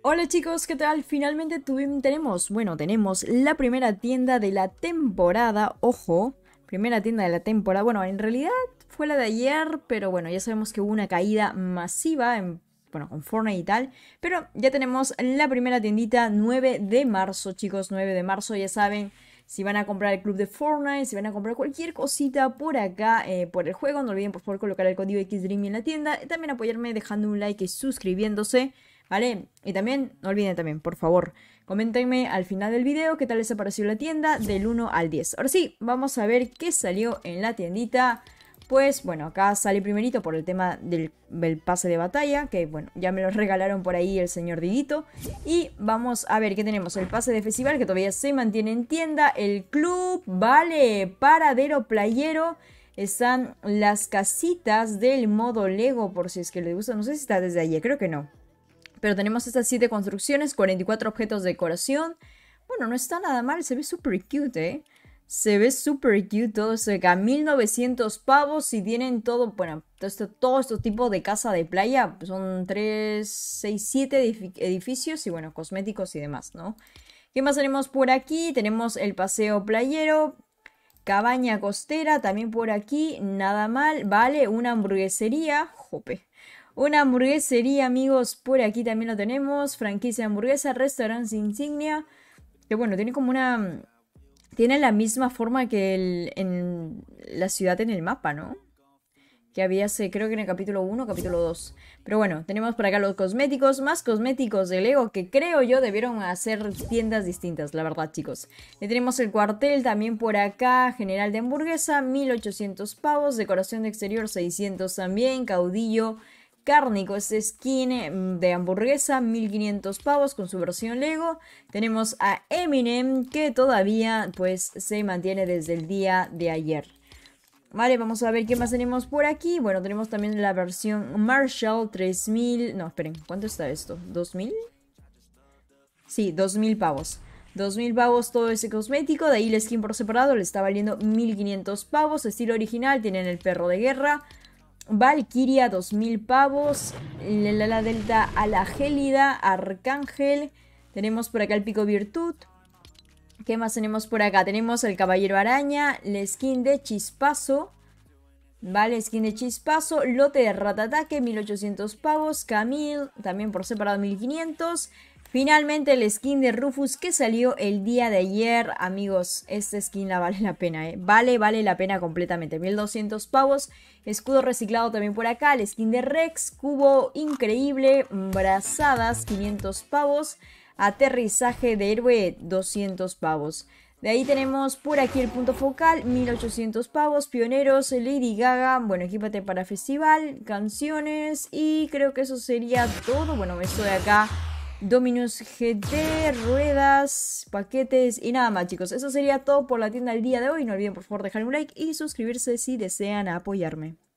Hola chicos, ¿qué tal? Finalmente tenemos, bueno, tenemos la primera tienda de la temporada, ojo, primera tienda de la temporada, bueno, en realidad fue la de ayer, pero bueno, ya sabemos que hubo una caída masiva en bueno, con Fortnite y tal. Pero ya tenemos la primera tiendita 9 de marzo, chicos, 9 de marzo, ya saben. Si van a comprar el club de Fortnite, si van a comprar cualquier cosita por acá, eh, por el juego, no olviden por favor colocar el código XDreamy en la tienda. También apoyarme dejando un like y suscribiéndose. ¿vale? Y también, no olviden también, por favor, coméntenme al final del video qué tal les ha parecido la tienda del 1 al 10. Ahora sí, vamos a ver qué salió en la tiendita. Pues bueno, acá sale primerito por el tema del, pase de batalla, que bueno, ya me lo regalaron por ahí el señor Didito. Y vamos a ver qué tenemos, el pase de festival que todavía se mantiene en tienda, el club, vale, paradero playero. Están las casitas del modo Lego, por si es que les gusta. No sé si está desde ayer, creo que no. Pero tenemos estas 7 construcciones, 44 objetos de decoración. Bueno, no está nada mal, se ve súper cute, ¿eh? Se ve súper cute todo eso, acá 1900 pavos y tienen todo, bueno, todo este, tipo de casa de playa. Pues son 3, 6, 7 edificios y bueno, cosméticos y demás, ¿no? ¿Qué más tenemos por aquí? Tenemos el paseo playero, cabaña costera, también por aquí, nada mal, vale, una hamburguesería, jope, una hamburguesería, amigos, por aquí también lo tenemos. Franquicia de hamburguesa, restaurantes insignia. Que bueno, tiene como una. Mm, tiene la misma forma que en la ciudad en el mapa, ¿no? que había hace, creo que en el capítulo 1 capítulo 2. Pero bueno, tenemos por acá los cosméticos, más cosméticos del ego. que creo yo debieron hacer tiendas distintas, la verdad chicos. Y tenemos el cuartel también por acá, general de hamburguesa, 1800 pavos, decoración de exterior 600 también, caudillo cárnico, este skin mm, de hamburguesa, 1500 pavos con su versión Lego. Tenemos a Eminem que todavía pues se mantiene desde el día de ayer. Vale, vamos a ver qué más tenemos por aquí. Bueno, tenemos también la versión Marshall 3000. No, esperen, ¿cuánto está esto? ¿2000? Sí, 2000 pavos. 2000 pavos todo ese cosmético, de ahí el skin por separado le está valiendo 1500 pavos, estilo original, tienen el perro de guerra, Valkyria, 2000 pavos. La, Delta a la Gélida, Arcángel. Tenemos por acá el Pico Virtud. ¿Qué más tenemos por acá? Tenemos el Caballero Araña, la skin de Chispazo. Vale, skin de Chispazo, lote de Ratataque, 1800 pavos, Camille, también por separado 1500, Finalmente el skin de Rufus que salió el día de ayer, amigos, este skin la vale la pena, ¿eh? vale, vale la pena completamente, 1200 pavos, escudo reciclado también por acá, el skin de Rex, cubo increíble, brazadas 500 pavos, aterrizaje de héroe 200 pavos. De ahí tenemos por aquí el punto focal, 1800 pavos, pioneros, Lady Gaga, bueno, equipate para festival, canciones y creo que eso sería todo, bueno, eso de acá Dominus GT, ruedas, paquetes y nada más chicos. Eso sería todo por la tienda del día de hoy. No olviden por favor dejar un like y suscribirse si desean apoyarme.